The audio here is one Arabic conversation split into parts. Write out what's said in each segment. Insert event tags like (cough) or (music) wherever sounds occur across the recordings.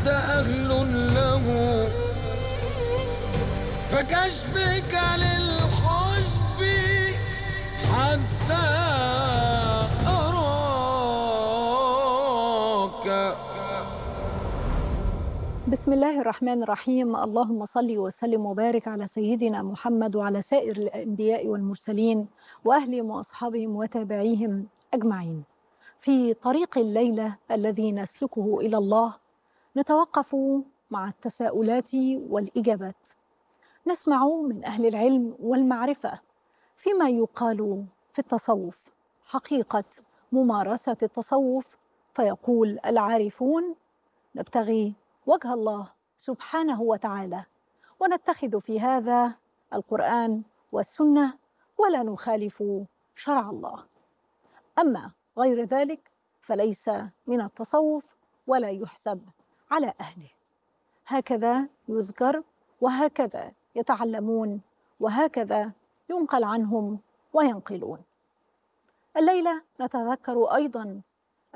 أنت أهل له فكشفك للحجب حتى أراك بسم الله الرحمن الرحيم اللهم صل وسلم وبارك على سيدنا محمد وعلى سائر الأنبياء والمرسلين وأهلهم وأصحابهم وتابعيهم أجمعين في طريق الليلة الذي نسلكه إلى الله نتوقف مع التساؤلات والاجابات نسمع من اهل العلم والمعرفه فيما يقال في التصوف حقيقه ممارسه التصوف فيقول العارفون نبتغي وجه الله سبحانه وتعالى ونتخذ في هذا القران والسنه ولا نخالف شرع الله اما غير ذلك فليس من التصوف ولا يحسب على أهله هكذا يذكر وهكذا يتعلمون وهكذا ينقل عنهم وينقلون الليلة نتذكر أيضا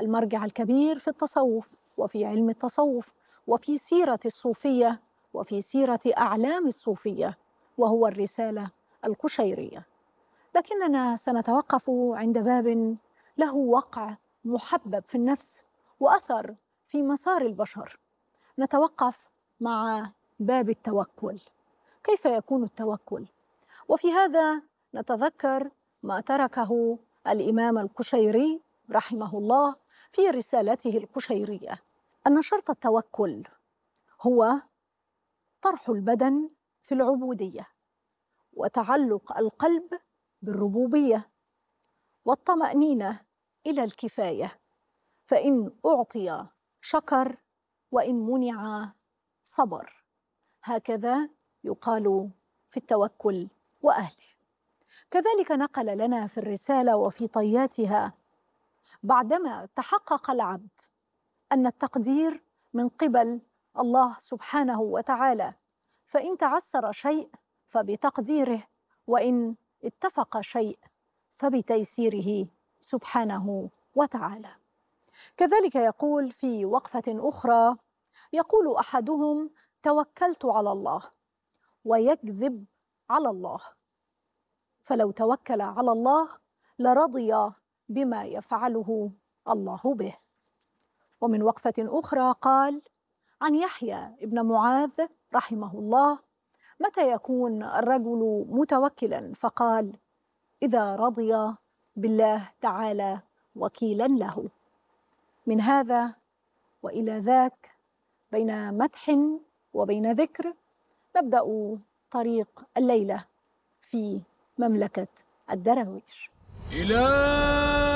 المرجع الكبير في التصوف وفي علم التصوف وفي سيرة الصوفية وفي سيرة أعلام الصوفية وهو الرسالة القشيرية لكننا سنتوقف عند باب له وقع محبب في النفس وأثر في مسار البشر نتوقف مع باب التوكل كيف يكون التوكل وفي هذا نتذكر ما تركه الامام القشيري رحمه الله في رسالته القشيريه ان شرط التوكل هو طرح البدن في العبوديه وتعلق القلب بالربوبيه والطمانينه الى الكفايه فان اعطي شكر وان منع صبر هكذا يقال في التوكل واهله كذلك نقل لنا في الرساله وفي طياتها بعدما تحقق العبد ان التقدير من قبل الله سبحانه وتعالى فان تعسر شيء فبتقديره وان اتفق شيء فبتيسيره سبحانه وتعالى كذلك يقول في وقفه اخرى يقول احدهم توكلت على الله ويكذب على الله فلو توكل على الله لرضي بما يفعله الله به ومن وقفه اخرى قال عن يحيى بن معاذ رحمه الله متى يكون الرجل متوكلا فقال اذا رضي بالله تعالى وكيلا له من هذا والى ذاك بين مدح وبين ذكر نبدا طريق الليله في مملكه الدراويش إله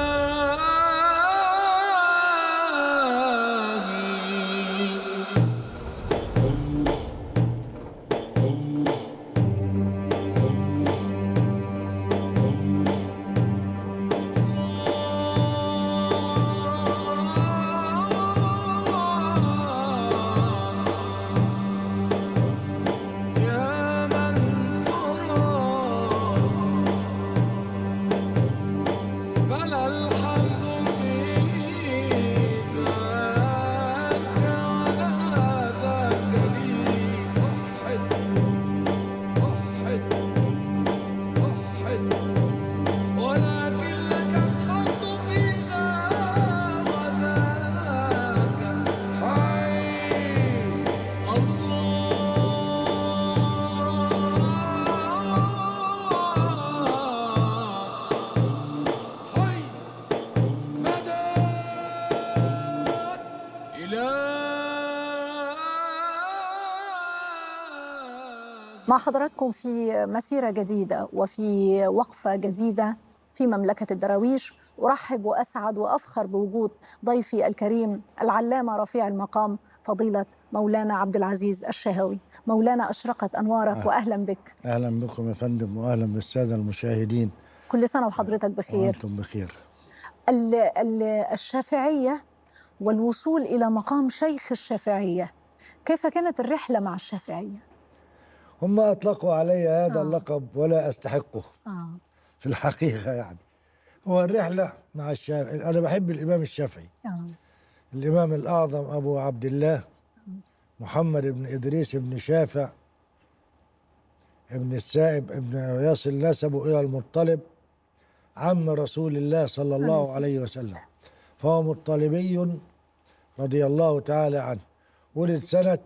مع حضراتكم في مسيرة جديدة وفي وقفة جديدة في مملكة الدراويش أرحب وأسعد وأفخر بوجود ضيفي الكريم العلامة رفيع المقام فضيلة مولانا عبد العزيز الشهوي مولانا أشرقت أنوارك أه. وأهلا بك أهلا بكم يا فندم وأهلا بالسادة المشاهدين كل سنة وحضرتك بخير وأنتم بخير ال ال الشافعية والوصول إلى مقام شيخ الشافعية كيف كانت الرحلة مع الشافعية؟ هم أطلقوا علي هذا آه. اللقب ولا أستحقه آه. في الحقيقة يعني هو الرحلة مع الشافعي أنا بحب الإمام الشافعي آه. الإمام الأعظم أبو عبد الله محمد بن إدريس بن شافع ابن السائب ابن يصل نسبه إلى المطلب عم رسول الله صلى الله عليه وسلم فهو مطلبي رضي الله تعالى عنه ولد سنة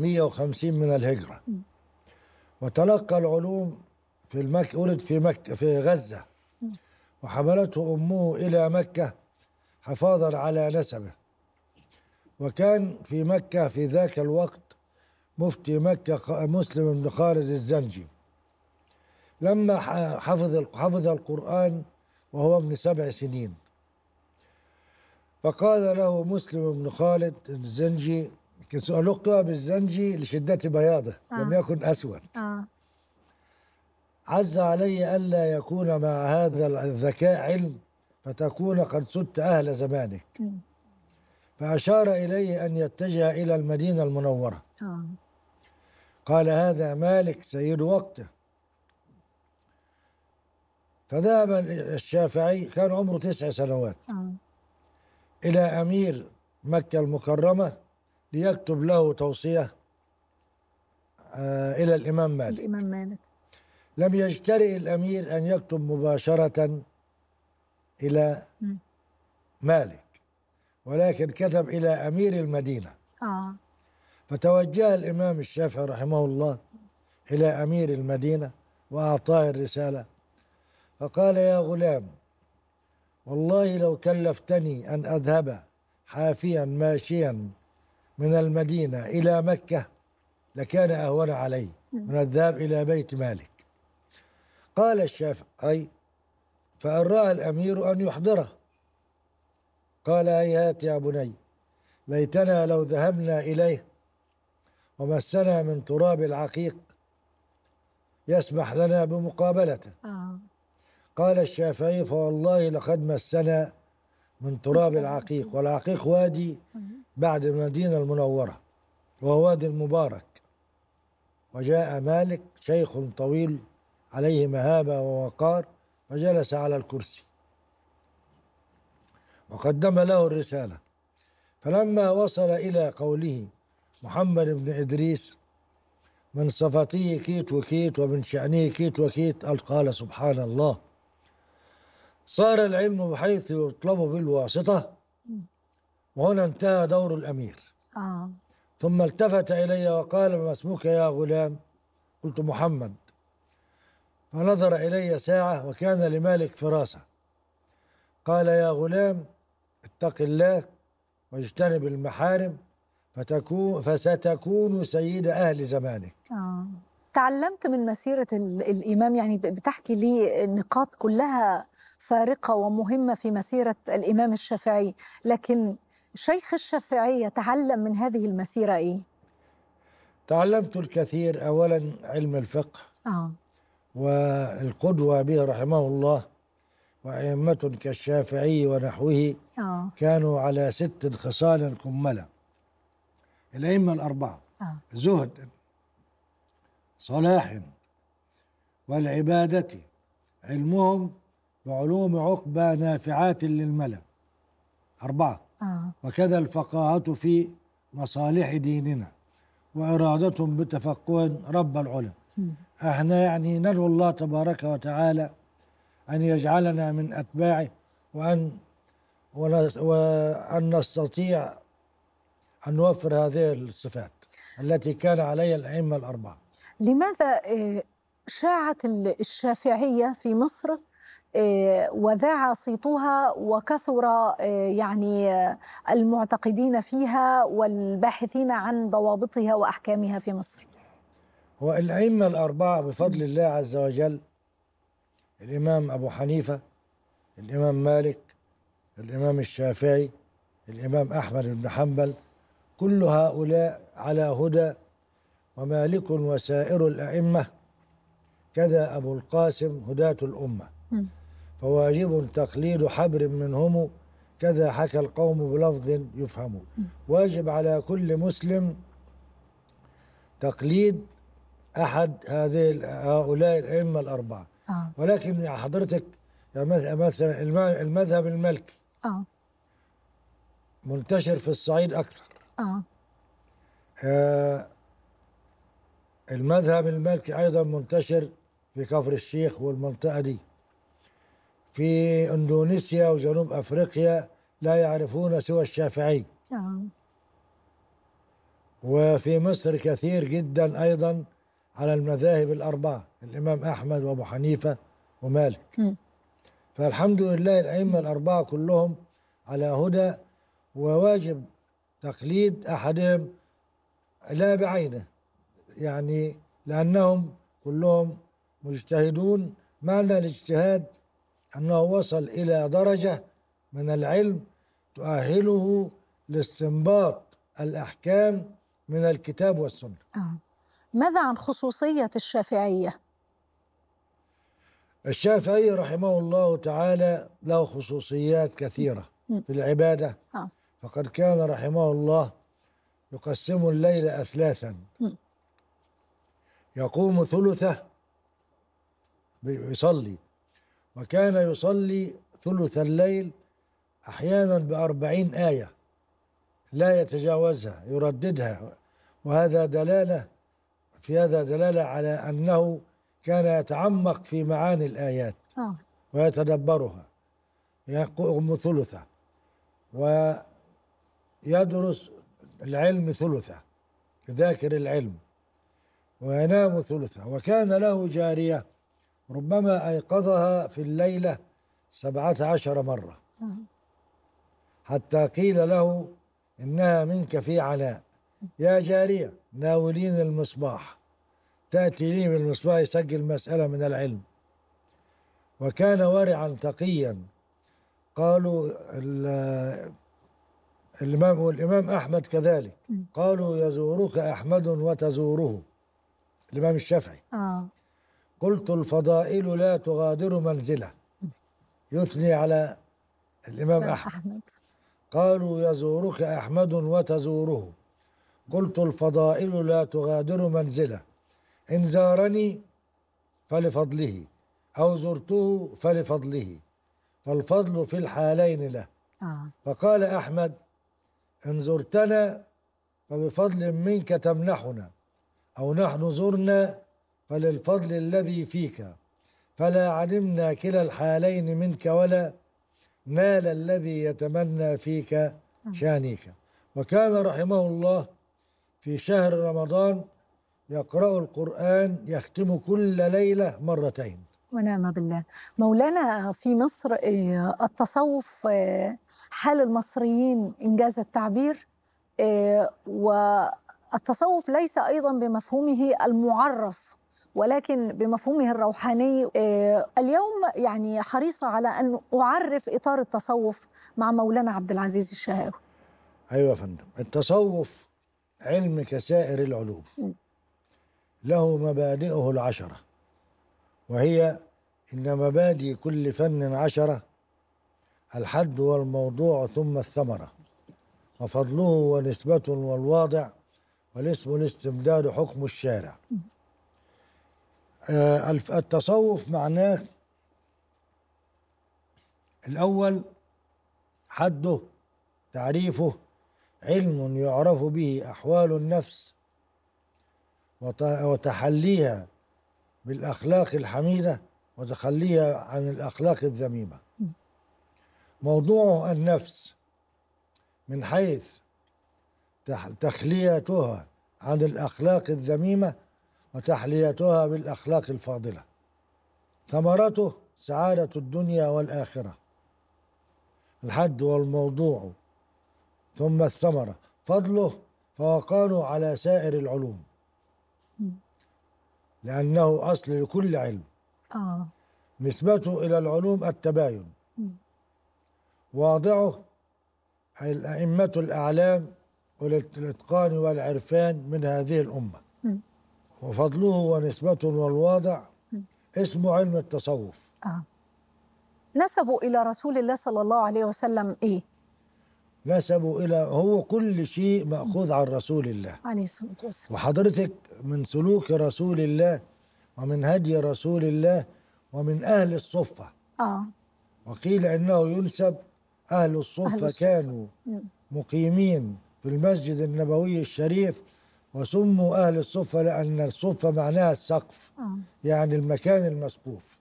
150 من الهجرة وتلقى العلوم في المك ولد في مكة في غزة وحملته أمه إلى مكة حفاظا على نسبه وكان في مكة في ذاك الوقت مفتي مكة مسلم بن خالد الزنجي لما حفظ حفظ القرآن وهو ابن سبع سنين فقال له مسلم بن خالد الزنجي كسؤلقة بالزنجي لشدة بياضه آه. لم يكن أسود آه. عز علي ألا يكون مع هذا الذكاء علم فتكون قد صدت أهل زمانك م. فأشار إلي أن يتجه إلى المدينة المنورة آه. قال هذا مالك سيد وقته فذهب الشافعي كان عمره تسع سنوات آه. إلى أمير مكة المكرمة ليكتب له توصية آه، إلى الإمام مالك الإمام مالك لم يجترئ الأمير أن يكتب مباشرة إلى مالك ولكن كتب إلى أمير المدينة آه. فتوجه الإمام الشافعي رحمه الله إلى أمير المدينة وأعطاه الرسالة فقال يا غلام والله لو كلفتني أن أذهب حافيا ماشيا من المدينة إلى مكة لكان أهون علي من الذهاب إلى بيت مالك قال الشافعي فأن رأى الأمير أن يحضره قال هيهات يا بني ليتنا لو ذهبنا إليه ومسنا من تراب العقيق يسمح لنا بمقابلته آه. قال الشافعي فوالله لقد مسنا من تراب العقيق والعقيق وادي بعد المدينة المنورة وهو المبارك وجاء مالك شيخ طويل عليه مهابة ووقار فجلس على الكرسي وقدم له الرسالة فلما وصل إلى قوله محمد بن إدريس من صفته كيت وكيت ومن شأنه كيت وكيت قال, قال سبحان الله صار العلم بحيث يطلب بالواسطة وهنا انتهى دور الأمير آه. ثم التفت إلي وقال ما اسمك يا غلام قلت محمد فنظر إلي ساعة وكان لمالك فراسة قال يا غلام اتق الله واجتنب المحارم فتكون فستكون سيد أهل زمانك آه. تعلمت من مسيرة الإمام يعني بتحكي لي نقاط كلها فارقة ومهمة في مسيرة الإمام الشافعي لكن شيخ الشافعية تعلم من هذه المسيرة إيه؟ تعلمت الكثير أولا علم الفقه آه. والقدوة به رحمه الله وأئمة كالشافعي ونحوه آه. كانوا على ست خصال قملة الأئمة الأربعة آه. زهد صلاح والعبادة علمهم بعلوم عقبى نافعات للملا أربعة آه. وكذا الفقاهة في مصالح ديننا وإرادتهم بتفقه رب العلا احنا يعني ندعو الله تبارك وتعالى أن يجعلنا من أتباعه وأن وأن نستطيع أن نوفر هذه الصفات التي كان عليها الأئمة الأربعة لماذا آه، شاعت الشافعية في مصر آه، وذاع صيتها وكثر آه، يعني آه، المعتقدين فيها والباحثين عن ضوابطها واحكامها في مصر. هو الائمه الاربعه بفضل الله عز وجل الامام ابو حنيفه الامام مالك الامام الشافعي الامام احمد بن حنبل كل هؤلاء على هدى ومالك وسائر الائمه كذا ابو القاسم هداه الامه فواجب تقليد حبر منهم كذا حكى القوم بلفظ يفهم واجب على كل مسلم تقليد احد هذه هؤلاء الائمه الاربعه آه. ولكن حضرتك مثلا المذهب الملكي آه. منتشر في الصعيد اكثر آه. آه المذهب الملكي ايضا منتشر في كفر الشيخ والمنطقه دي في اندونيسيا وجنوب افريقيا لا يعرفون سوى الشافعي آه. وفي مصر كثير جدا ايضا على المذاهب الاربعه الامام احمد وابو حنيفه ومالك فالحمد لله الائمه الاربعه كلهم على هدى وواجب تقليد احدهم لا بعينه يعني لانهم كلهم مجتهدون معنى الاجتهاد أنه وصل إلى درجة من العلم تؤهله لاستنباط الأحكام من الكتاب والسنة آه. ماذا عن خصوصية الشافعية؟ الشافعي رحمه الله تعالى له خصوصيات كثيرة في العبادة آه. فقد كان رحمه الله يقسم الليل أثلاثا يقوم ثلثه يصلي وكان يصلي ثلث الليل أحيانا بأربعين آية لا يتجاوزها يرددها وهذا دلالة في هذا دلالة على أنه كان يتعمق في معاني الآيات آه. ويتدبرها يقوم ثلثة ويدرس العلم ثلثة يذاكر العلم وينام ثلثة وكان له جارية ربما أيقظها في الليلة سبعة عشر مرة حتى قيل له إنها منك في علاء يا جارية ناولين المصباح تأتي لي بالمصباح يسجل مسألة من العلم وكان ورعا تقيا قالوا الإمام والإمام أحمد كذلك قالوا يزورك أحمد وتزوره الإمام الشافعي آه. قلت الفضائل لا تغادر منزله يثني على الإمام أحمد قالوا يزورك أحمد وتزوره قلت الفضائل لا تغادر منزله إن زارني فلفضله أو زرته فلفضله فالفضل في الحالين له آه. فقال أحمد إن زرتنا فبفضل منك تمنحنا أو نحن زرنا فللفضل الذي فيك فلا علمنا كلا الحالين منك ولا نال الذي يتمنى فيك شانيك وكان رحمه الله في شهر رمضان يقرأ القرآن يختم كل ليلة مرتين ونعم بالله مولانا في مصر آه، التصوف آه، حال المصريين إنجاز التعبير آه، والتصوف ليس أيضا بمفهومه المعرف ولكن بمفهومه الروحاني آه، اليوم يعني حريصة على أن أعرف إطار التصوف مع مولانا عبد العزيز الشهاوي أيوة يا فندم التصوف علم كسائر العلوم له مبادئه العشرة وهي إن مبادئ كل فن عشرة الحد والموضوع ثم الثمرة وفضله ونسبة والواضع والاسم الاستمداد حكم الشارع آه، التصوف معناه الأول حده تعريفه علم يعرف به أحوال النفس وتحليها بالأخلاق الحميدة وتخليها عن الأخلاق الذميمة موضوعه النفس من حيث تخليتها عن الأخلاق الذميمة وتحليتها بالأخلاق الفاضلة ثمرته سعادة الدنيا والآخرة الحد والموضوع ثم الثمرة فضله فوقانه على سائر العلوم لأنه أصل لكل علم آه. نسبته إلى العلوم التباين واضعه الأئمة الأعلام والإتقان والعرفان من هذه الأمة وفضله ونسبته والواضع اسمه علم التصوف آه. نسبوا إلى رسول الله صلى الله عليه وسلم إيه؟ نسبوا إلى هو كل شيء مأخوذ عن رسول الله عليه الصلاة والسلام وحضرتك من سلوك رسول الله ومن هدي رسول الله ومن أهل الصفة آه. وقيل إنه ينسب أهل الصفة, أهل الصفة. كانوا مقيمين في المسجد النبوي الشريف وسموا أهل الصفة لأن الصفة معناها السقف آه. يعني المكان المسقوف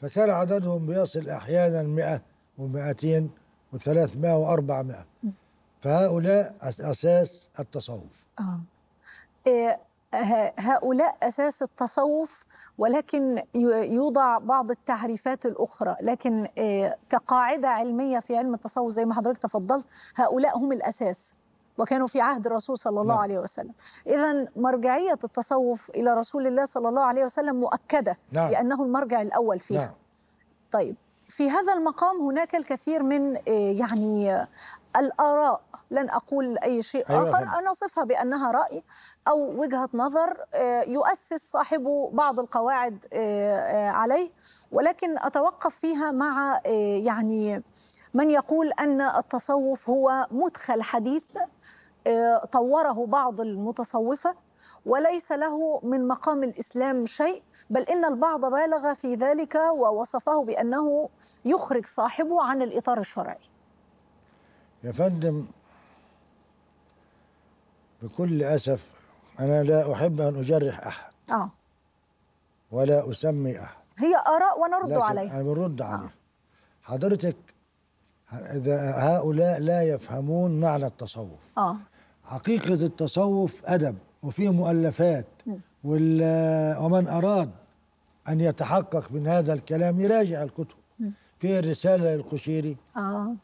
فكان عددهم بيصل أحيانا 100 و200 و300 و400 فهؤلاء أساس التصوف آه. إيه، هؤلاء أساس التصوف ولكن يوضع بعض التعريفات الأخرى لكن إيه، كقاعدة علمية في علم التصوف زي ما حضرتك تفضلت هؤلاء هم الأساس وكانوا في عهد الرسول صلى الله نعم. عليه وسلم إذا مرجعية التصوف إلى رسول الله صلى الله عليه وسلم مؤكدة نعم. لأنه المرجع الأول فيها نعم. طيب في هذا المقام هناك الكثير من آه، يعني آه، الآراء لن أقول أي شيء أيوة آخر أنا أصفها بأنها رأي أو وجهة نظر آه، يؤسس صاحبه بعض القواعد عليه ولكن أتوقف فيها مع يعني من يقول أن التصوف هو مدخل حديث طوره بعض المتصوفه وليس له من مقام الاسلام شيء بل ان البعض بالغ في ذلك ووصفه بانه يخرج صاحبه عن الاطار الشرعي. يا فندم بكل اسف انا لا احب ان اجرح احد. اه ولا اسمي احد. هي اراء ونرد عليها. بنرد آه. عليها. آه. حضرتك إذا هؤلاء لا يفهمون معنى التصوف. اه حقيقة التصوف أدب وفيه مؤلفات ومن أراد أن يتحقق من هذا الكلام يراجع الكتب فيه الرسالة للقشيري آه.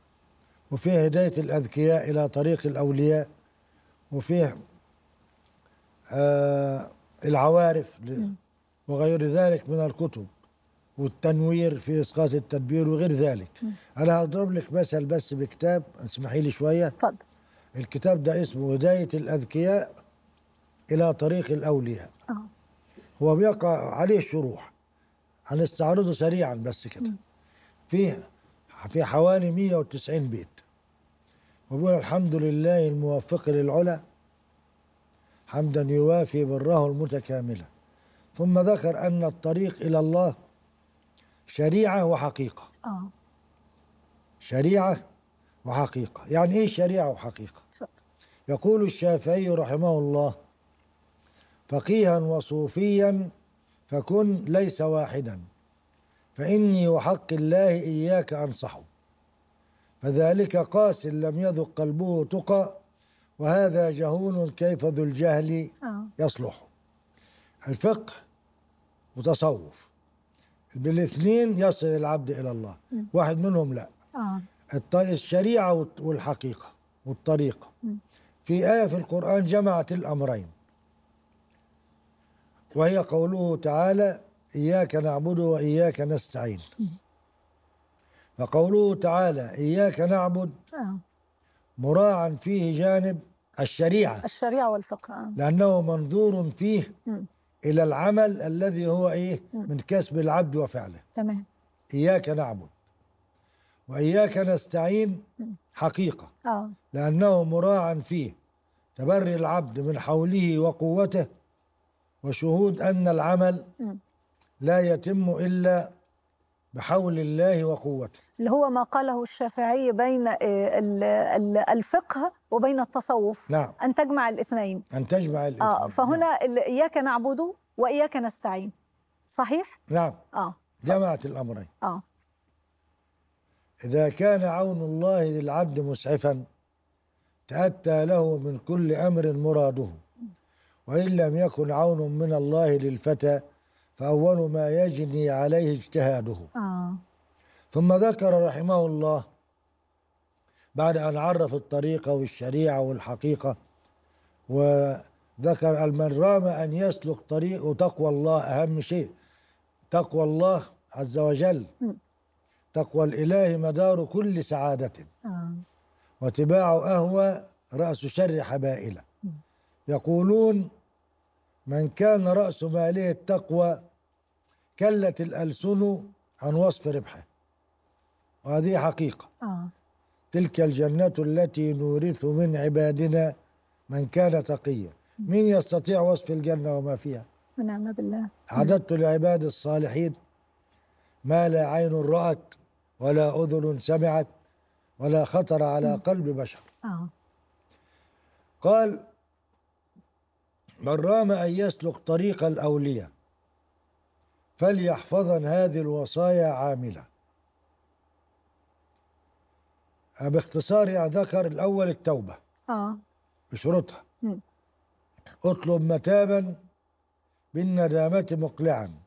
وفيه هداية الأذكياء إلى طريق الأولياء وفيه آه العوارف وغير ذلك من الكتب والتنوير في اسقاط التدبير وغير ذلك انا هضرب لك مثل بس بكتاب اسمحي لي شويه اتفضل الكتاب ده اسمه هداية الأذكياء إلى طريق الأولياء أوه. هو بيقع عليه شروح هنستعرضه سريعا بس كده في في حوالي 190 بيت وبيقول الحمد لله الموفق للعلا حمدا يوافي بره المتكاملة ثم ذكر أن الطريق إلى الله شريعة وحقيقة أوه. شريعة وحقيقة يعني إيه شريعة وحقيقة يقول الشافعي رحمه الله فقيها وصوفيا فكن ليس واحدا فإني وحق الله إياك أنصحه فذلك قاس لم يذق قلبه تقى وهذا جهول كيف ذو الجهل آه. يصلح الفقه وتصوف بالاثنين يصل العبد إلى الله واحد منهم لا آه. الشريعة والحقيقة والطريقة في آية في القرآن جمعت الأمرين وهي قوله تعالى إياك نعبد وإياك نستعين فقوله تعالى إياك نعبد آه. مراعا فيه جانب الشريعة الشريعة والفقه آه. لأنه منظور فيه إلى العمل الذي هو إيه من كسب العبد وفعله تمام إياك نعبد وإياك نستعين حقيقة آه. لأنه مراعى فيه تبري العبد من حوله وقوته وشهود أن العمل م. لا يتم إلا بحول الله وقوته اللي هو ما قاله الشافعي بين آه، الفقه وبين التصوف نعم. أن تجمع الاثنين أن تجمع آه، الاثنين آه فهنا نعم. إياك نعبد وإياك نستعين صحيح؟ نعم آه. جمعت الأمرين آه. إذا كان عون الله للعبد مسعفا تأتى له من كل أمر مراده وإن لم يكن عون من الله للفتى فأول ما يجني عليه اجتهاده آه. ثم ذكر رحمه الله بعد أن عرف الطريقة والشريعة والحقيقة وذكر من رام أن يسلك طريق تقوى الله أهم شيء تقوى الله عز وجل تقوى الإله مدار كل سعادة آه. واتباع أهوى رأس شر حبائله يقولون من كان رأس ماله التقوى كلت الألسن عن وصف ربحه وهذه حقيقة آه. تلك الجنة التي نورث من عبادنا من كان تقيا من يستطيع وصف الجنة وما فيها ونعم بالله أعددت لعباد الصالحين ما لا عين رأت ولا أذن سمعت ولا خطر على قلب بشر آه. قال من رام أن يسلك طريق الأولياء فليحفظن هذه الوصايا عاملة باختصار يعني ذكر الأول التوبة آه. بشروطها اطلب متابا بالندامة مقلعا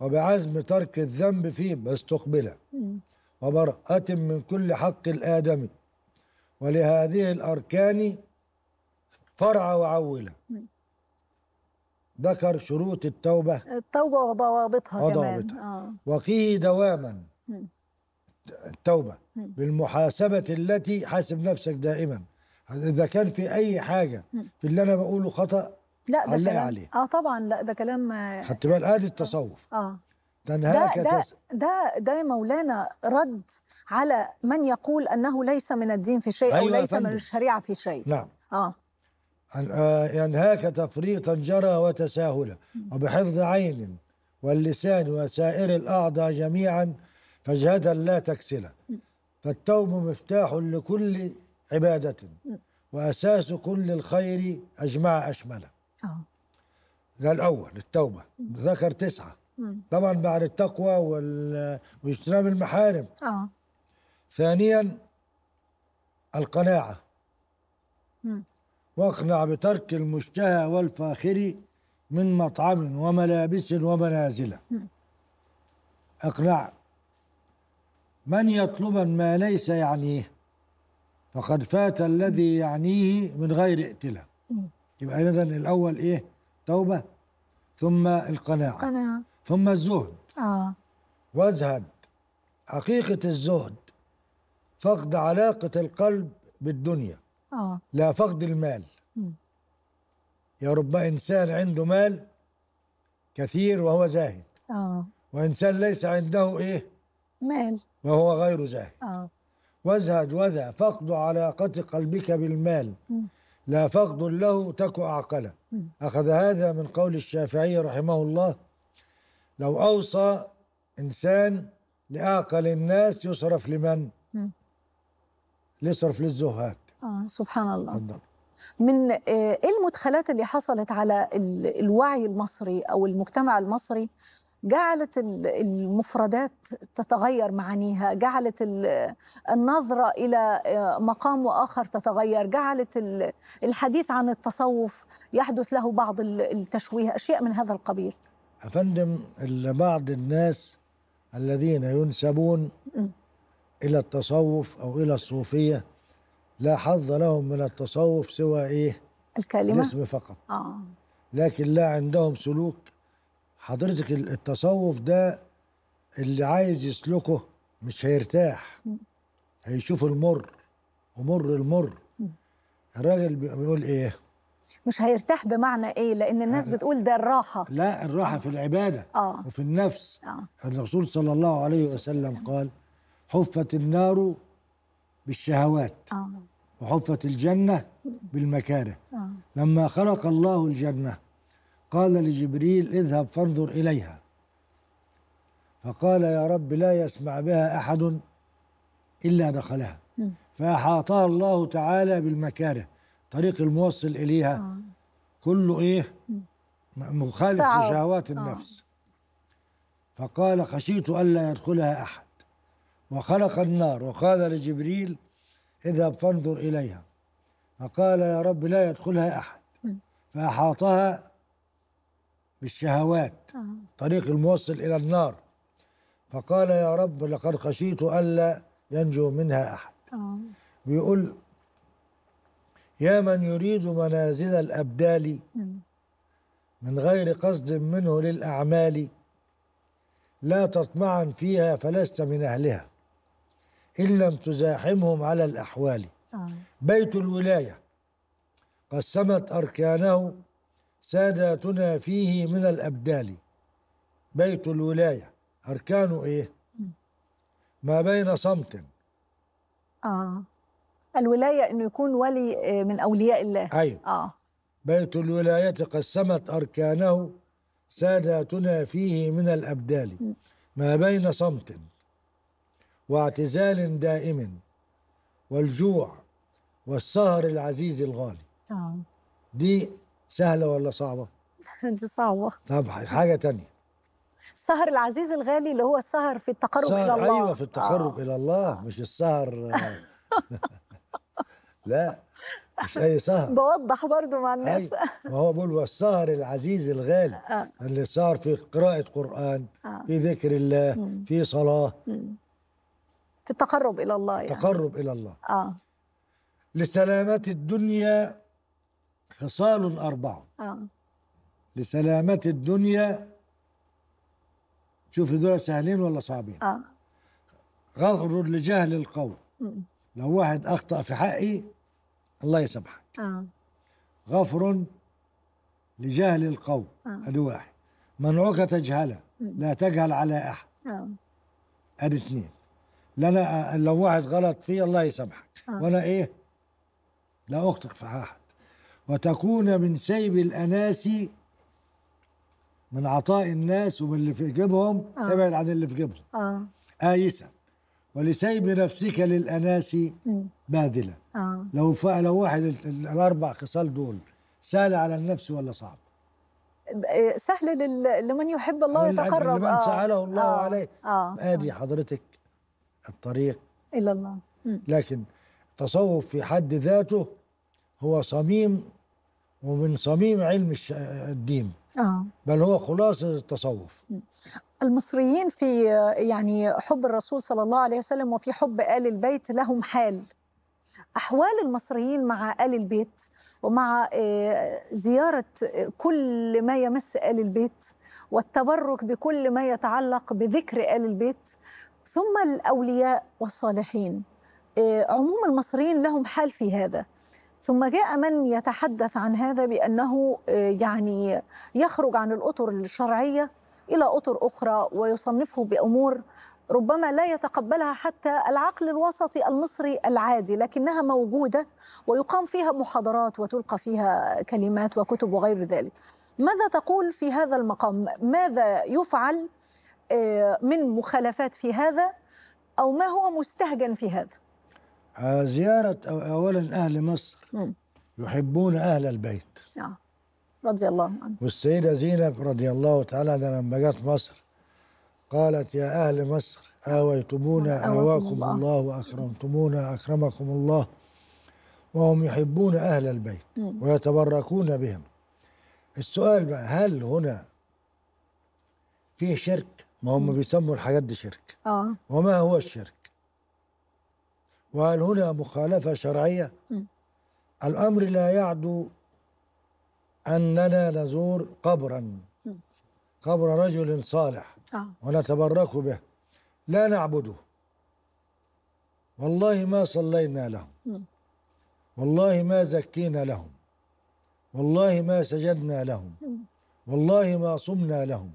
وبعزم ترك الذنب فيه استقبله وبرأة من كل حق الآدمي ولهذه الأركان فرع وعولة ذكر شروط التوبة التوبة وضوابطها وضوابطها كمان آه. وقيه دواما التوبة بالمحاسبة التي حاسب نفسك دائما إذا كان في أي حاجة في اللي أنا بقوله خطأ لا ده كلام عليه اه طبعا لا ده كلام خدت بال ادي آه، التصوف اه ده ده, ده, ده ده مولانا رد على من يقول انه ليس من الدين في شيء أيوة او ليس من الشريعه في شيء نعم آه. اه ينهاك تفريطا جرى وتساهلا وبحفظ عين واللسان وسائر الأعضاء جميعا فجهدا لا تكسلا فالتوب مفتاح لكل عبادة وأساس كل الخير أجمع أشمله ده آه. الاول التوبه ذكر تسعه مم. طبعا بعد التقوى وال... واجتناب المحارم اه ثانيا القناعه مم. واقنع بترك المشتهى والفاخر من مطعم وملابس ومنازل اقنع من يطلبا ما ليس يعنيه فقد فات الذي يعنيه من غير ائتلاف يبقى اذا الاول ايه توبه ثم القناعه قناعة. ثم الزهد اه وازهد حقيقه الزهد فقد علاقه القلب بالدنيا اه لا فقد المال م. يا رب انسان عنده مال كثير وهو زاهد اه وانسان ليس عنده ايه مال وهو غير زاهد اه وازهد وذا فقد علاقة قلبك بالمال م. لا فقد له تك عقله أخذ هذا من قول الشافعي رحمه الله لو أوصى إنسان لأعقل الناس يصرف لمن؟ يصرف للزهاد آه سبحان الله فضل. من آه، ايه المدخلات اللي حصلت على الوعي المصري او المجتمع المصري جعلت المفردات تتغير معانيها جعلت النظرة إلى آه، مقام آخر تتغير جعلت الحديث عن التصوف يحدث له بعض التشويه أشياء من هذا القبيل أفندم بعض الناس الذين ينسبون م. إلى التصوف أو إلى الصوفية لا حظ لهم من التصوف سوى إيه الكلمة الاسم فقط آه. لكن لا عندهم سلوك حضرتك التصوف ده اللي عايز يسلكه مش هيرتاح هيشوف المر ومر المر الراجل بيقول ايه مش هيرتاح بمعنى ايه لان الناس بتقول ده الراحه لا الراحه آه. في العباده آه. وفي النفس آه. الرسول صلى الله عليه وسلم قال حفت النار بالشهوات آه. وحفت الجنه بالمكاره آه. لما خلق الله الجنه قال لجبريل اذهب فانظر إليها فقال يا رب لا يسمع بها أحد إلا دخلها فأحاطها الله تعالى بالمكاره طريق الموصل إليها آه. كله إيه مخالف لشهوات آه. النفس فقال خشيت ألا يدخلها أحد وخلق النار وقال لجبريل اذهب فانظر إليها فقال يا رب لا يدخلها أحد فأحاطها بالشهوات آه. طريق الموصل إلى النار فقال يا رب لقد خشيت ألا ينجو منها أحد آه. بيقول يا من يريد منازل الأبدال من غير قصد منه للأعمال لا تطمعا فيها فلست من أهلها إن لم تزاحمهم على الأحوال آه. بيت الولاية قسمت أركانه ساداتنا فيه من الأبدال بيت الولاية أركانه إيه؟ ما بين صمت آه الولاية إنه يكون ولي آه، من أولياء الله أيوة آه بيت الولاية قسمت أركانه ساداتنا فيه من الأبدال ما بين صمت واعتزال دائم والجوع والسهر العزيز الغالي آه. دي سهله ولا صعبه (laughs) دي صعبه طب حاجه تانية السهر العزيز الغالي اللي هو السهر في التقرب الى الله ايوه في التقرب آه. الى الله مش السهر (laughs) لا مش اي سهر بوضح برضو مع الناس أيوة، ما هو بقول والسهر العزيز الغالي آه. اللي سهر في قراءه قران آه. في ذكر الله مم. في صلاه مم. في التقرب الى الله يعني. التقرب الى الله اه لسلامه الدنيا خصال أربعة آه. لسلامة الدنيا شوف دول سهلين ولا صعبين آه. غفر لجهل القوم لو واحد أخطأ في حقي الله يسامحك آه. غفر لجهل القوم آه. أدي واحد منعك تجهله لا تجهل على أحد آه. أدي اثنين لنا لو واحد غلط فيه الله يسامحك آه. ولا إيه لا أخطئ في أحد وتكون من سيب الأناسي من عطاء الناس ومن اللي في جيبهم آه. عن اللي في جيبهم آه. آيسة ولسيب نفسك للأناس باذلة آه. لو ف... لو واحد الأربع خصال دول سهل على النفس ولا صعب؟ آه، سهل لل... لمن يحب الله يتقرب لمن آه. سأله الله آه. عليه آه. آدي آه. حضرتك الطريق إلى الله م. لكن تصوف في حد ذاته هو صميم ومن صميم علم الدين آه. بل هو خلاصة التصوف المصريين في يعني حب الرسول صلى الله عليه وسلم وفي حب آل البيت لهم حال أحوال المصريين مع آل البيت ومع آه، زيارة كل ما يمس آل البيت والتبرك بكل ما يتعلق بذكر آل البيت ثم الأولياء والصالحين آه، عموم المصريين لهم حال في هذا ثم جاء من يتحدث عن هذا بأنه آه، يعني يخرج عن الأطر الشرعية إلى أطر أخرى ويصنفه بأمور ربما لا يتقبلها حتى العقل الوسطي المصري العادي لكنها موجوده ويقام فيها محاضرات وتلقى فيها كلمات وكتب وغير ذلك ماذا تقول في هذا المقام ماذا يفعل آه، من مخالفات في هذا او ما هو مستهجن في هذا زيارة أولا أهل مصر يحبون أهل البيت آه. رضي الله عنه والسيدة زينب رضي الله تعالى عنها لما جت مصر قالت يا أهل مصر آويتمونا آواكم الله, وأكرمتمونا أكرمكم الله وهم يحبون أهل البيت ويتبركون بهم السؤال بقى هل هنا في شرك ما هم بيسموا الحاجات دي شرك آه. وما هو الشرك وهل هنا مخالفة شرعية؟ الأمر لا يعدو أننا نزور قبرا قبر رجل صالح آه. ونتبرك به لا نعبده والله ما صلينا لهم والله ما زكينا لهم والله ما سجدنا لهم والله ما صمنا لهم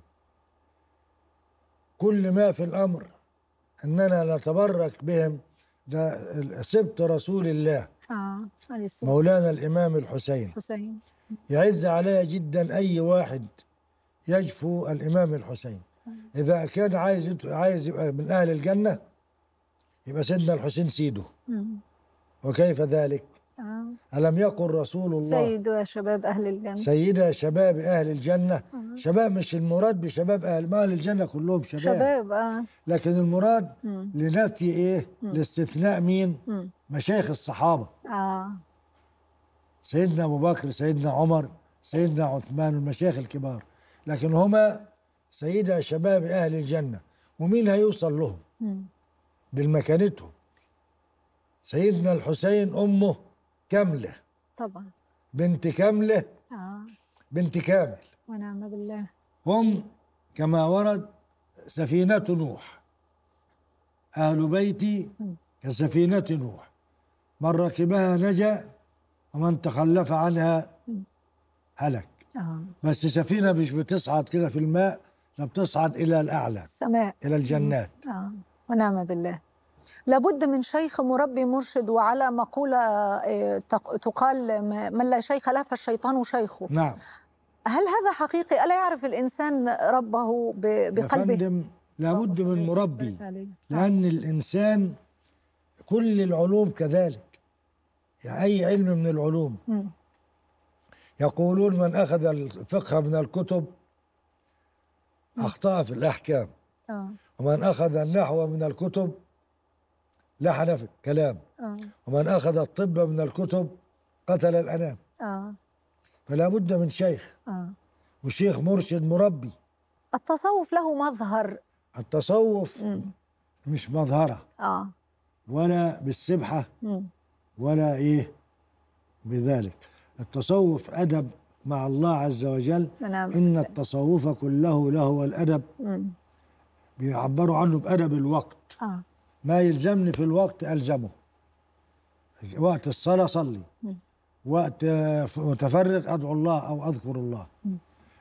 كل ما في الأمر أننا نتبرك بهم ده سبط رسول الله آه. مولانا الإمام الحسين حسين يعز علي جدا أي واحد يجفو الإمام الحسين آه. إذا كان عايز عايز يبقى من أهل الجنة يبقى سيدنا الحسين سيده وكيف ذلك؟ آه. ألم يكن رسول الله سيد يا شباب أهل الجنة سيدة يا شباب أهل الجنة آه. شباب مش المراد بشباب أهل ما أهل الجنة كلهم شباب شباب آه. لكن المراد مم. لنفي إيه مم. لاستثناء مين مم. مشايخ الصحابة آه. سيدنا أبو بكر سيدنا عمر سيدنا عثمان المشايخ الكبار لكن هما سيدة شباب أهل الجنة ومين هيوصل لهم مم. سيدنا الحسين أمه كامله طبعا بنت كامله اه بنت كامل ونعم بالله هم كما ورد سفينة نوح أهل بيتي كسفينة نوح من ركبها نجا ومن تخلف عنها هلك آه. بس سفينة مش بتصعد كده في الماء لا بتصعد إلى الأعلى السماء إلى الجنات آه. ونعم بالله لابد من شيخ مربي مرشد وعلى مقولة آه، تقال من لا شيخ له فالشيطان شيخه نعم هل هذا حقيقي؟ ألا يعرف الإنسان ربه بقلبه؟ فندم لابد من مربي لأن الإنسان كل العلوم كذلك يعني أي علم من العلوم يقولون من أخذ الفقه من الكتب أخطأ في الأحكام آه. ومن أخذ النحو من الكتب لا حنفي كلام آه. ومن أخذ الطب من الكتب قتل الأنام آه. فلا بد من شيخ آه. وشيخ مرشد مربي التصوف له مظهر التصوف م. مش مظهره آه. ولا بالسبحه م. ولا ايه بذلك التصوف ادب مع الله عز وجل نعم. ان التصوف كله لهو الادب م. بيعبروا عنه بادب الوقت آه. ما يلزمني في الوقت ألزمه وقت الصلاة صلي وقت آه، متفرغ أدعو الله أو أذكر الله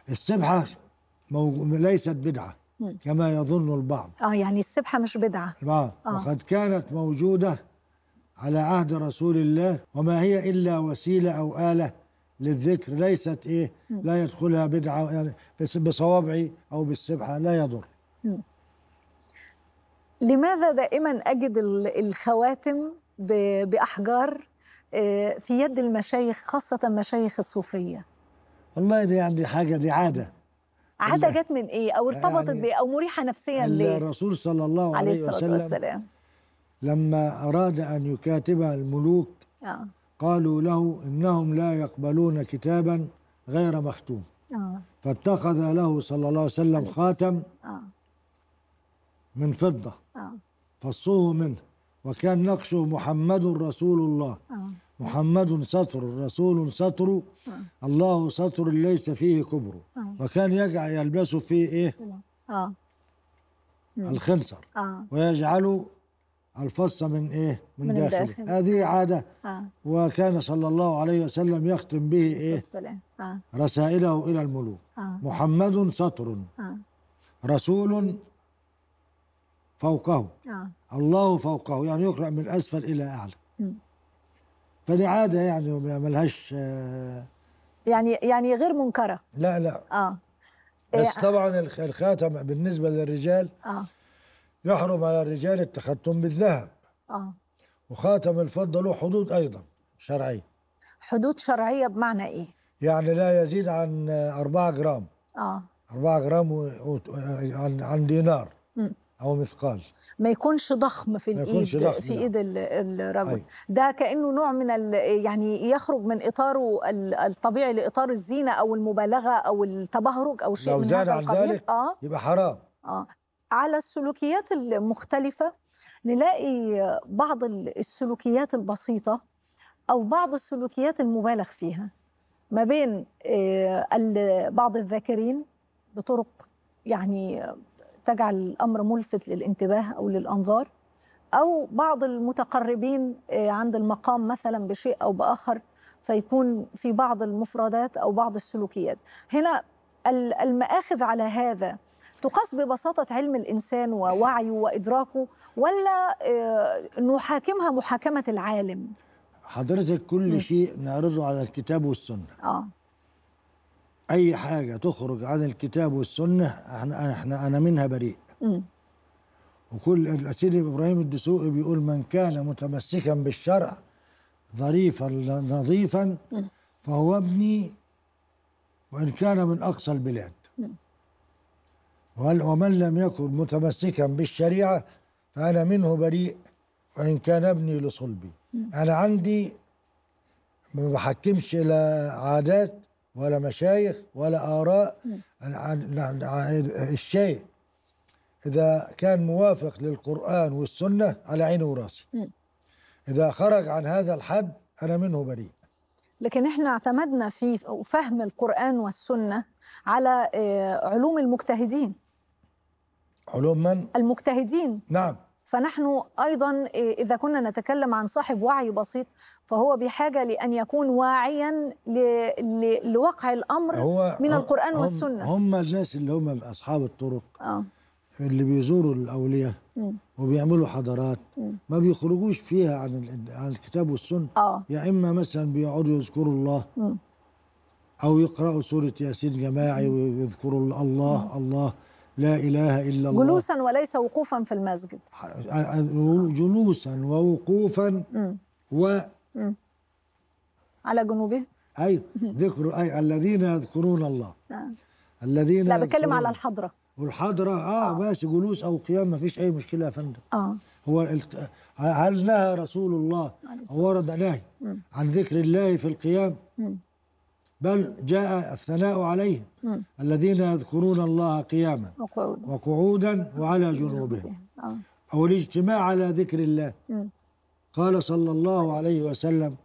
السبحة ليست بدعة كما يظن البعض اه يعني السبحة مش بدعة آه،, آه. وقد كانت موجودة على عهد رسول الله وما هي إلا وسيلة أو آلة للذكر ليست إيه لا يدخلها بدعة يعني بصوابعي أو بالسبحة لا يضر لماذا دائما أجد الخواتم بأحجار آه، في يد المشايخ خاصة مشايخ الصوفية والله دي يعني حاجة دي عادة عادة جت من إيه أو ارتبطت يعني بإيه أو مريحة نفسيا ليه الرسول صلى الله عليه, عليه وسلم والسلام. لما أراد أن يكاتب الملوك آه. قالوا له إنهم لا يقبلون كتابا غير مختوم آه. فاتخذ له صلى الله عليه وسلم خاتم آه. من فضة آه. فصوه منه وكان نقشه محمد رسول الله آه. محمد ستر رسول ستر آه. الله ستر ليس فيه كبر آه. وكان يجعل يلبسه فيه ايه آه. الخنصر آه. ويجعل الفص من ايه من, من داخله داخل. هذه آه. عاده آه. وكان صلى الله عليه وسلم يختم به ايه آه. رسائله الى الملوك آه. محمد ستر آه. رسول فوقه آه. الله فوقه يعني يقرأ من أسفل إلى أعلى فدي عادة يعني ملهاش آه يعني يعني غير منكرة لا لا آه. بس إيه، طبعا الخاتم بالنسبة للرجال آه. يحرم على الرجال التختم بالذهب آه. وخاتم الفضة له حدود أيضا شرعية حدود شرعية بمعنى إيه؟ يعني لا يزيد عن أربعة جرام آه 4 جرام و... عن عن دينار م. او مثقال ما يكونش ضخم في الايد ضخم في ايد الرجل أي. أيوة. ده كانه نوع من يعني يخرج من اطاره الطبيعي لاطار الزينه او المبالغه او التبهرج او شيء لو من هذا القبيل عن ذلك آه يبقى حرام اه على السلوكيات المختلفه نلاقي بعض السلوكيات البسيطه او بعض السلوكيات المبالغ فيها ما بين آه، بعض الذاكرين بطرق يعني تجعل الامر ملفت للانتباه او للانظار او بعض المتقربين آه، عند المقام مثلا بشيء او باخر فيكون في بعض المفردات او بعض السلوكيات هنا المآخذ على هذا تقاس ببساطة علم الإنسان ووعيه وإدراكه ولا آه، نحاكمها محاكمة العالم حضرتك كل م. شيء نعرضه على الكتاب والسنة آه. اي حاجه تخرج عن الكتاب والسنه احنا احنا انا منها بريء وكل الاسيد ابراهيم الدسوقي بيقول من كان متمسكا بالشرع ظريفا نظيفا فهو ابني وان كان من اقصى البلاد ومن لم يكن متمسكا بالشريعه فانا منه بريء وان كان ابني لصلبي انا عندي ما بحكمش لا عادات ولا مشايخ ولا آراء عن, عن, عن, عن الشيء إذا كان موافق للقرآن والسنة على عيني وراسي إذا خرج عن هذا الحد أنا منه بريء لكن احنا اعتمدنا في فهم القرآن والسنة على آه، علوم المجتهدين علوم من؟ المجتهدين نعم فنحن ايضا اذا كنا نتكلم عن صاحب وعي بسيط فهو بحاجه لان يكون واعيا لوقع الامر هو من القران هم والسنه هم الناس اللي هم اصحاب الطرق آه. اللي بيزوروا الاولياء م. وبيعملوا حضارات م. ما بيخرجوش فيها عن عن الكتاب والسنه آه. يا اما مثلا بيقعدوا يذكروا الله م. او يقراوا سوره ياسين جماعي ويذكروا الله الله لا إله إلا الله جلوسا وليس وقوفا في المسجد جلوسا ووقوفا و على جنوبه أيوة ذكر أي الذين يذكرون الله نعم. الذين لا بتكلم على الحضرة والحضرة آه, آه بس جلوس أو قيام ما فيش أي مشكلة يا فندم آه هو هل نهى رسول الله ورد نهي عن ذكر الله في القيام؟ مم. بل جاء الثناء عليهم م. الذين يذكرون الله قياما وقعودا, وقعودا وعلى جنوبهم آه. أو الاجتماع على ذكر الله م. قال صلى الله عليه وسلم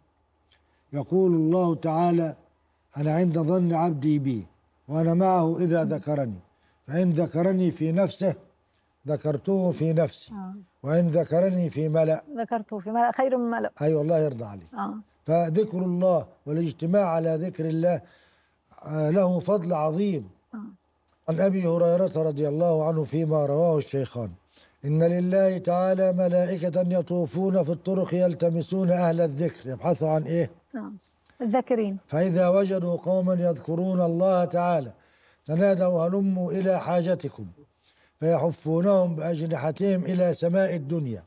يقول الله تعالى أنا عند ظن عبدي بي وأنا معه إذا ذكرني فإن ذكرني في نفسه ذكرته في نفسي آه. وإن ذكرني في ملأ ذكرته في ملأ خير من ملأ أي أيوة والله يرضى عليك آه. فذكر الله والاجتماع على ذكر الله آه، له فضل عظيم آه. عن أبي هريرة رضي الله عنه فيما رواه الشيخان إن لله تعالى ملائكة يطوفون في الطرق يلتمسون أهل الذكر يبحثوا عن إيه؟ نعم الذاكرين فإذا وجدوا قوما يذكرون الله تعالى تنادوا هلموا إلى حاجتكم فيحفونهم بأجنحتهم إلى سماء الدنيا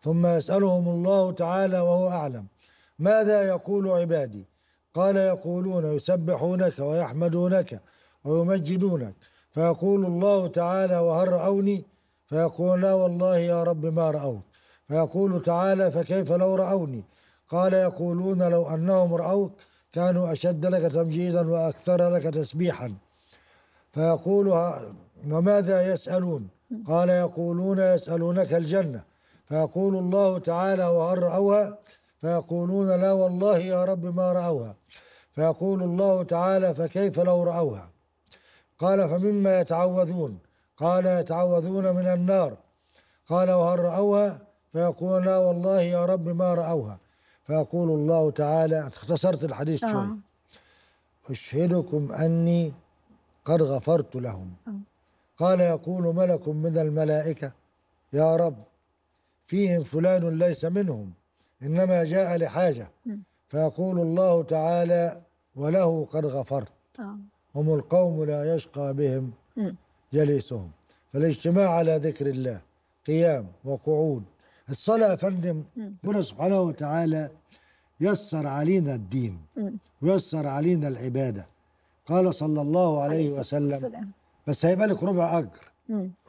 ثم يسألهم الله تعالى وهو أعلم ماذا يقول عبادي قال يقولون يسبحونك ويحمدونك ويمجدونك فيقول الله تعالى وهل رأوني فيقول لا والله يا رب ما رأوك فيقول تعالى فكيف لو رأوني قال يقولون لو أنهم رأوك كانوا أشد لك تمجيدا وأكثر لك تسبيحا فيقول وماذا يسألون قال يقولون يسألونك الجنة فيقول الله تعالى وهل رأوها فيقولون لا والله يا رب ما رأوها فيقول الله تعالى فكيف لو رأوها قال فمما يتعوذون قال يتعوذون من النار قال وهل رأوها فيقول لا والله يا رب ما رأوها فيقول الله تعالى اختصرت الحديث آه. شوي أشهدكم أني قد غفرت لهم آه. قال يقول ملك من الملائكة يا رب فيهم فلان ليس منهم إنما جاء لحاجة فيقول الله تعالى وله قد غفرت آه. هم القوم لا يشقى بهم جليسهم فالاجتماع على ذكر الله قيام وقعود الصلاة فندم ربنا سبحانه وتعالى يسر علينا الدين ويسر علينا العبادة قال صلى الله عليه وسلم بس هيبقى لك ربع أجر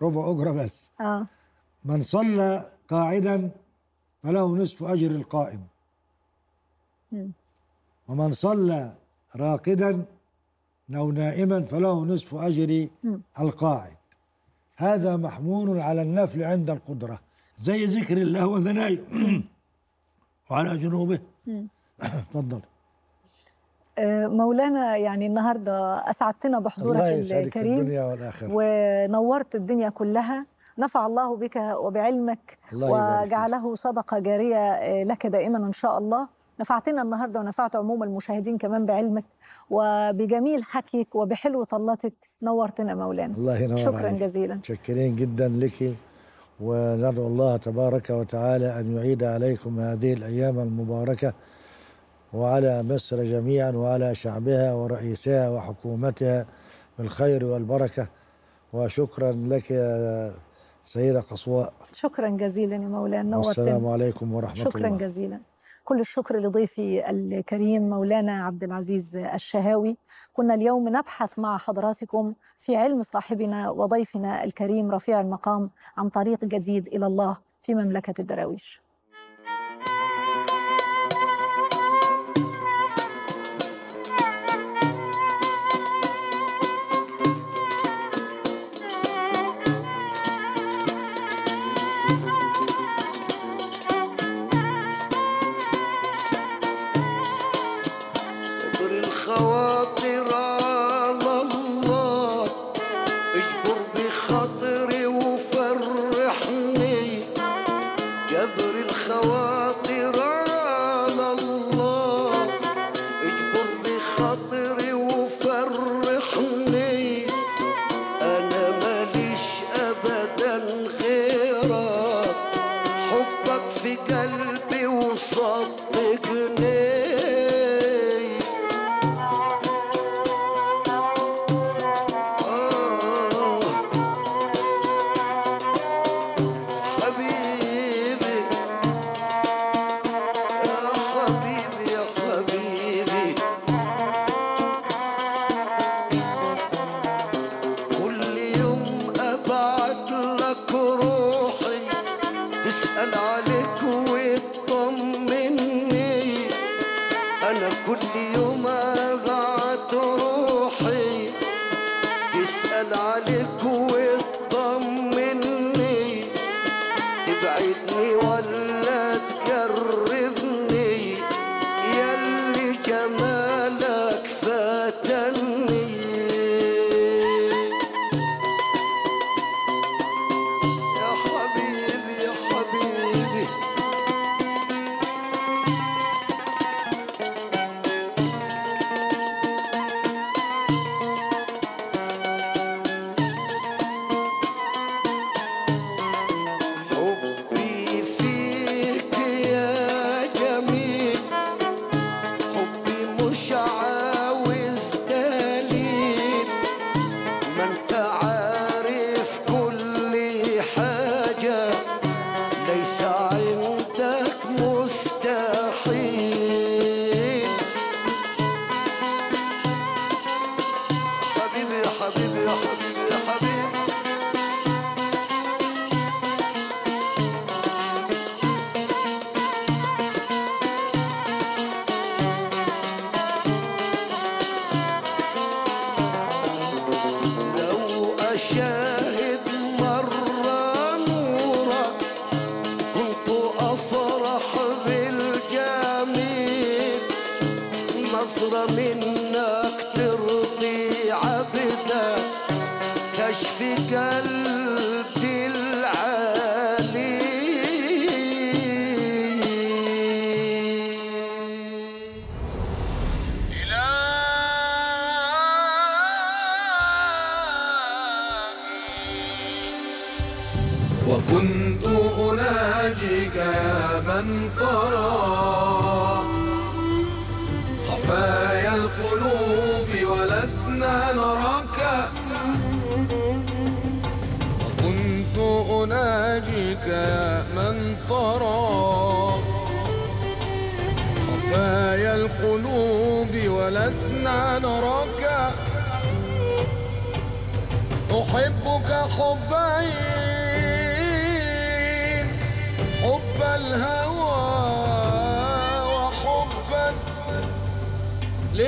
ربع أجرة بس آه. من صلى قاعدا فله نصف أجر القائم ومن صلى راقدا أو نائما فله نصف أجر القاعد هذا محمول على النفل عند القدرة زي ذكر الله وأنا نايم (clears throat) وعلى جنوبه (clears throat) تفضل آه، مولانا يعني النهارده اسعدتنا بحضورك الله الكريم الدنيا والآخرة. ونورت الدنيا كلها نفع الله بك وبعلمك الله وجعله صدقة جارية آه، لك دائما إن شاء الله نفعتنا النهاردة ونفعت عموم المشاهدين كمان بعلمك وبجميل حكيك وبحلو طلتك نورتنا مولانا الله ينور شكرا عليك. جزيلا متشكرين جدا لك وندعو الله تبارك وتعالى أن يعيد عليكم هذه الأيام المباركة وعلى مصر جميعا وعلى شعبها ورئيسها وحكومتها بالخير والبركة وشكرا لك يا سيدة قصواء شكرا جزيلا يا مولانا نورتنا السلام عليكم ورحمة شكرا الله شكرا جزيلا كل الشكر لضيفي الكريم مولانا عبد العزيز الشهاوي كنا اليوم نبحث مع حضراتكم في علم صاحبنا وضيفنا الكريم رفيع المقام عن طريق جديد إلى الله في مملكة الدراويش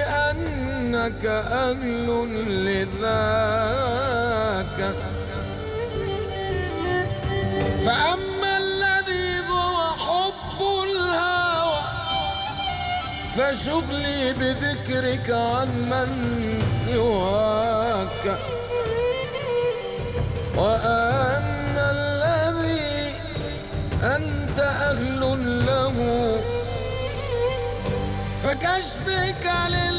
لأنك أهل لذاك فأما الذي هو حب الهوى فشغلي بذكرك عن من سواك وأن الذي أنت أهل له فكشفك لله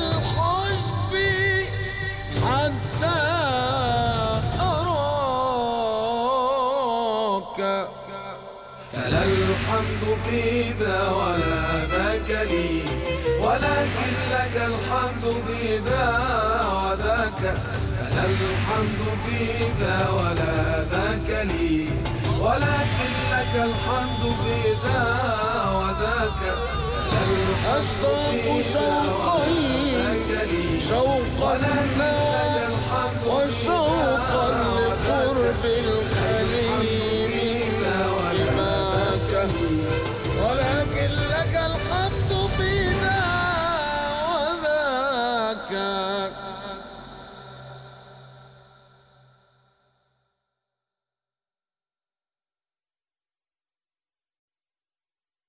فيك ولا ذاك لي ولكن لك الحمد في ذا وذاك فلا الحمد في ذا ولا ذاك لي ولكن لك الحمد في ذا وذاك أشتاق شوقا شوقا لك وشوقا لقرب الخير